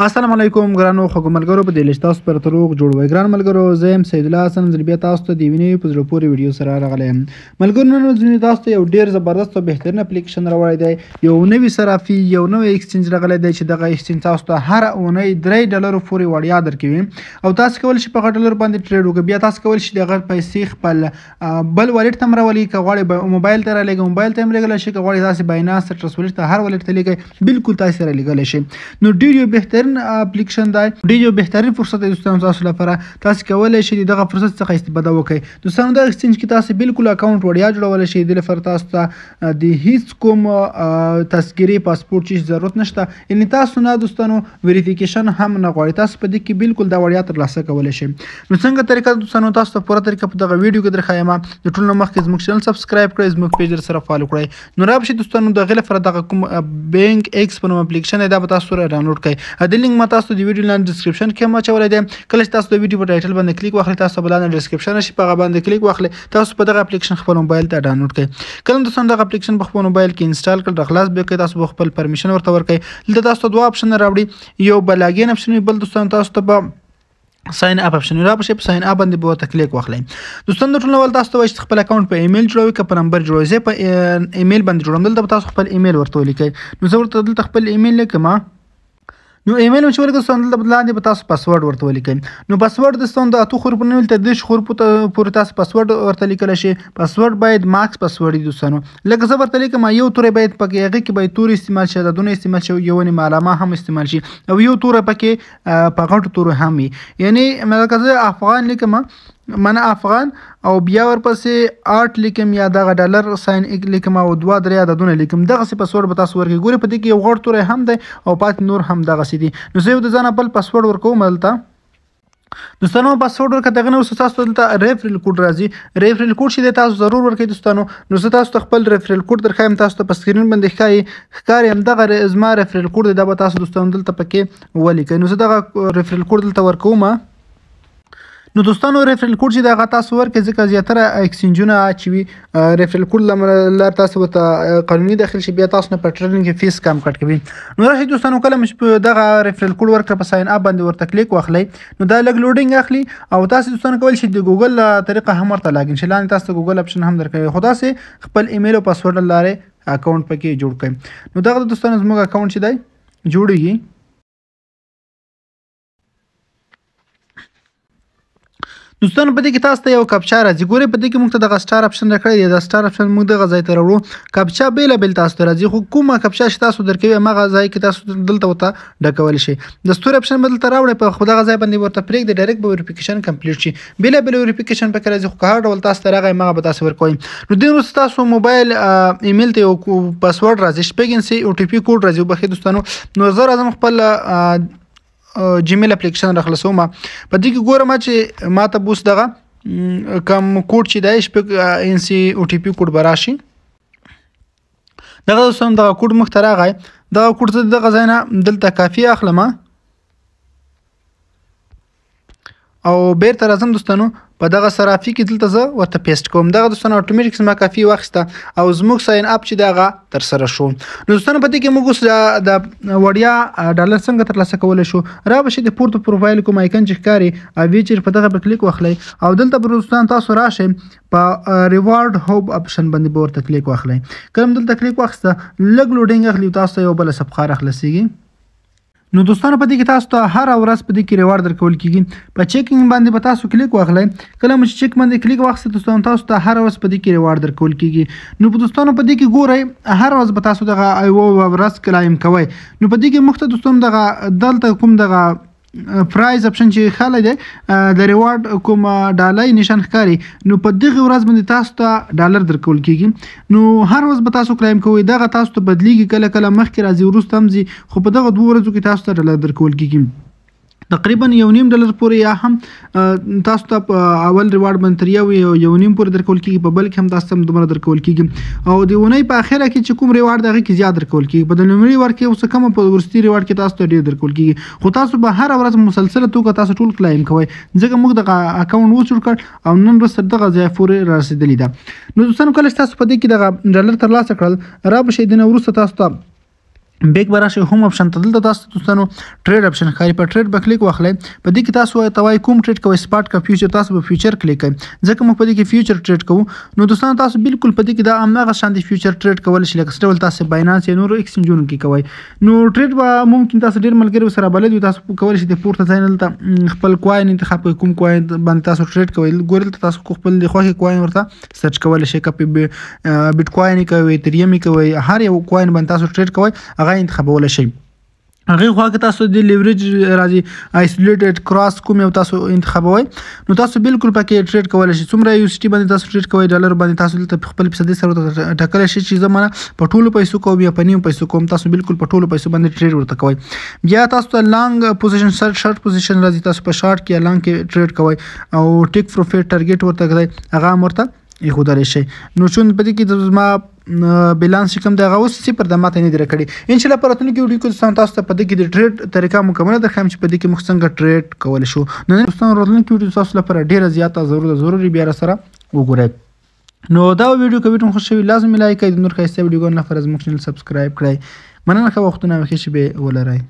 السلام علیکم ګرانو خوږو ملګرو په دې لیست تاسو پر تروغ جوړوي ګران ملګرو زه يم سید الله حسن زلبیا تاسو ته د ویني په زړه پورې ویډیو سره راغلی یم ملګرو نن ځینې تاسو ته یو ډیر زبردست او بهترین اپلیکیشن راوړی دی یو نوی صرافي یو نوی ایکسچینج راغلی دی چې دغه ایکسچینج تاسو ته هر اونۍ 3 ډالر پورې وړیا درکوي او تاسو کول شي په غټ ډالر باندې ټریډ وکړئ بیا تاسو کول شي دغه پیسې خپل بل والټ تم راولي کغواړي موبایل ته رالیږي موبایل ته ملګری شي کغواړي تاسو باینانس ترس والټ ته هر والټ ته لیږي بالکل تاسو رالیږي شي نو ډیر یو بهتر بهترین اپلیکیشن دی دوی یو بهترین فرصت دی دوستانو تاسو لپاره تاسو کولی شئ دغه فرصت څخه استفاده وکړئ دوستانو دا اکسچینج کې تاسو بالکل اکاونټ وړیا جوړولی شئ د لپاره تاسو ته د هیڅ کوم تذکیرې پاسپورت چې ضرورت نشته یعنې تاسو نه دوستانو ویریفیکیشن هم نه غواړي تاسو په دې کې بالکل دا وړیا ترلاسه کولی شئ نو څنګه طریقه دوستانو تاسو ته پوره طریقه په دغه ویډیو کې درښایم د ټولو نه مخکې زموږ چینل سبسکرایب کړئ زموږ پیج سره فالو کړئ نو را به شئ دوستانو دغه لپاره دغه کوم بینک ایکس په نوم اپلیکیشن دی دا به تاسو سره ډاونلوډ کړئ د لینک ما تاسو د ویډیو لاندې ډسکرپشن کې هم اچولی دی کله چې تاسو د ویډیو په ټایټل باندې کلیک واخلئ تاسو بل نه ډسکرپشن شي په هغه باندې کلیک واخلئ تاسو په دغه اپلیکیشن خپل موبایل ته ډاونلوډ کړئ کله تاسو دغه اپلیکیشن په خپل موبایل کې انسټال کړئ خلاص به کې تاسو خپل پرمیشن ورته ورکړئ لته تاسو دوه اپشن راوړي یو بل لاګین اپشن بل دوستان تاسو ته به ساين اپ اپشن را پښې په ساين اپ باندې به ته کلیک واخلئ دوستانو ټول نو تاسو ته وایي خپل اکاؤنٹ په ایمیل جوړوي که په نمبر جوړوي په ایمیل باندې جوړوم دلته تاسو خپل ایمیل ورته ولیکئ نو زه ورته دلته خپل ایمیل لیکم نو ایمیل مې چې ورته ستاسو د لاندې به تاسو پاسورډ ورته ولیکئ نو پاسورډ د ستاسو د اته خور پنول ته د ش خور پورې تاسو پاسورډ ورته لیکل شي پاسورډ باید ماکس پاسورډ دی وسنو لکه زه ورته لیکم یو تورې باید پکې هغه کې باید تورې استعمال شي د دونه استعمال شي یو نه معلومه هم استعمال شي او یو تورې پکې پغټ تور هم وي یعنی مې لکه زه افغان لیکم من افغان او بیا ورپسې 8 لیکم یا دغه ډالر ساين لیکم او دوه درې عددونه لیکم دغه څه پاسورډ به تاسو ورګوري په دې کې یو غړ تورې هم دی او پات نور هم دغه سي دي نو زه یو د ځان بل پاسورډ ورکوم دلته دوستانو پاسورډ ورکړه دغه نو تاسو دلته ریفرل کوډ راځي ریفرل کوډ شې تاسو ضرور ورکړئ دوستانو نو زه تاسو خپل ریفرل کوډ درخایم تاسو ته په سکرین باندې ښکاري ښکاري هم دغه زما ریفرل کوډ دی دا به تاسو دوستانو دلته پکې ولیکئ نو زه دغه ریفرل کوډ دلته ورکوم نو دوستانو ریفرل کوډ چې دا تاسو ورکه ځکه زیاتره ایکسچینجونه چې وی ریفرل کوډ لار تاسو ته قانوني داخل شي بیا تاسو نه پټرن کې فیس کم کټ کوي نو راشي دوستانو کله مش دغه ریفرل کوډ ورکه په ساين اپ باندې ورته کلیک واخلي نو دا لګ لوډینګ اخلي او تاسو دوستانو کول شي د ګوګل طریقه هم ورته لاګین شي لاندې تاسو ګوګل اپشن هم درکوي خدا سه خپل ایمیل او پاسورډ لاره اکاونټ پکې جوړ کړئ نو دغه دوستانو زموږ اکاونټ چې دی جوړیږي دوستانو په دې کې تاسو ته یو کپچا راځي ګورئ په دې کې موږ ته دغه سٹار اپشن راکړی دی دا سٹار اپشن موږ دغه ځای ته راوړو کپچا بیل بیل تاسو ته راځي خو کومه کپچا چې تاسو درکوي هغه ځای کې تاسو دلته وته ډکول شي د ستور اپشن بدل ته راوړئ په خو دغه ځای باندې ورته پریک دی ډایرکټ به ویریفیکیشن کمپلیټ شي بیل بیل ویریفیکیشن پکې راځي خو هر ډول تاسو ته راغی هغه به تاسو ورکوئ نو دین وروسته تاسو موبایل ایمیل ته یو پاسورډ راځي شپږ انسي او ټي پی کوډ راځي وبخې دوستانو نو زه راځم خپل جیمیل اپلیکیشن را خلاصوم په دې کې ګورم چې ما ته بوس دغه کم کوډ چې دای شپږ ان سی او ټی پی کوډ براشي دغه دوستان دغه کوډ مخترا غای دغه کوډ ته دغه ځای نه دلته کافی اخلمه او بیرته راځم دوستانو په دغه صرافي کې دلته زه ورته پیسټ کوم دغه دوستانو اتوماتیک زما کافي واخیسته او زموږ ساين اپ چې دغه تر سره شو نو دوستانو پدې کې موږ اوس د وړیا ډالر څنګه تر لاسه کولای شو را به شي د پورته پروفایل کوم ایکن چې ښکاری او ویچر په دغه پر کلیک واخلئ او دلته پر دوستان تاسو راشئ په ریوارډ هوب اپشن باندې به ورته کلیک واخلئ کله دلته کلیک واخسته لګ لوډینګ اخلي تاسو یو بل سبخار اخلسیږي نو دوستانو په دې کې تاسو ته هر ورځ په دې کې ریوارډ درکول کیږي په چیکینګ باندې به تاسو کلیک واخلئ کله چې چیک باندې کلیک واخلئ دوستانو تاسو ته هر ورځ په دې کې ریوارډ درکول کیږي نو په دوستانو په دې کې ګورئ هر ورځ به تاسو دغه ایو ورځ کلایم کوي نو په دې کې مخته دوستانو دغه دلته کوم دغه پرایز اپشن چې خاله دی د ریوارډ کوم ډالۍ نشان ښکاری نو په دغه ورځ باندې تاسو ته ډالر درکول کیږي نو هر ورځ به تاسو کلایم کوئ دغه تاسو ته بدلیږي کله کله مخکې راځي ورسته هم ځي خو په دغه دوه ورځو کې تاسو ته ډالر درکول کیږي تقریبا یو نیم ډالر پورې یا هم تاسو ته اول ریوارډ باندې تر یو یو نیم پورې درکول کیږي په بل کې هم تاسو ته دومره درکول کیږي او د ونې په اخره کې چې کوم ریوارډ هغه کې زیات درکول کیږي په لومړي ور کې اوس کم په ورستي ریوارډ کې تاسو ته ډیر درکول کیږي خو تاسو به هر ورځ مسلسله توګه تاسو ټول کلایم کوئ ځکه موږ د اکاونټ و جوړ کړ او نن وروسته دغه ځای پورې رسیدلی ده نو دوستانو کله تاسو په دې کې دغه ډالر ترلاسه کړل را به شي دنه وروسته تاسو ته بیک براشي هوم اپشن ته دلته تاسو دوستانو ټریډ اپشن خاري په ټریډ بکلیک واخلئ په دې کې تاسو توای کوم ټریډ کوي سپاٹ کا فیوچر تاسو په فیوچر کلیک کړئ ځکه موږ په دې کې فیوچر ټریډ کوو نو دوستانو تاسو بالکل په دې کې دا امغه شان دي فیوچر ټریډ کول شي لکه سټول تاسو باینانس یا نور ایکسچینجونو کې کوي نو ټریډ به ممکن تاسو ډیر ملګری سره بلد یو تاسو کول شي د پورته ځای نه خپل کوین انتخاب کوم کوین باندې تاسو ټریډ کوي ګورل تاسو خپل د خوښي کوین ورته سرچ کول شي کپی بیت کوین کوي تریمی کوي هر یو کوین باندې تاسو ټریډ کوي هغه انتخابول شي هغه خواګه تاسو د لیوریج راځي آیسولیټډ کراس کوم یو تاسو انتخابوي نو تاسو بالکل پکې ټریډ کولای شئ څومره یو سټي باندې تاسو ټریډ کوئ ډالر باندې تاسو ته خپل پیسې سره ټکل شي چې زمونه په ټولو پیسو کوم یا په نیمو پیسو کوم تاسو بالکل په ټولو پیسو باندې ټریډ ورته کوئ بیا تاسو ته لانګ پوزیشن سر شارټ پوزیشن راځي تاسو په شارټ کې لانګ کې ټریډ کوئ او ټیک پروفیټ ټارګټ ورته کوي هغه مرته یې خدای شي نو چون پدې کې زما بیلانس کوم دغه اوس صفر د ماته نه دی راکړي ان شاء الله پراتونکو ویډیو کې تاسو ته په دې کې د ټریډ طریقه مکمل در خم چې په دې کې موږ څنګه ټریډ کول شو نن تاسو راتلونکو ویډیو تاسو لپاره ډیره زیاته ضروري ضروري بیا سره وګورئ نو دا ویډیو کوي ټول خوشاله لازم لایک کړئ د نور ښایسته ویډیوګانو لپاره زموږ چینل سبسکرایب کړئ مننه ښه وختونه وکړئ چې به ولرئ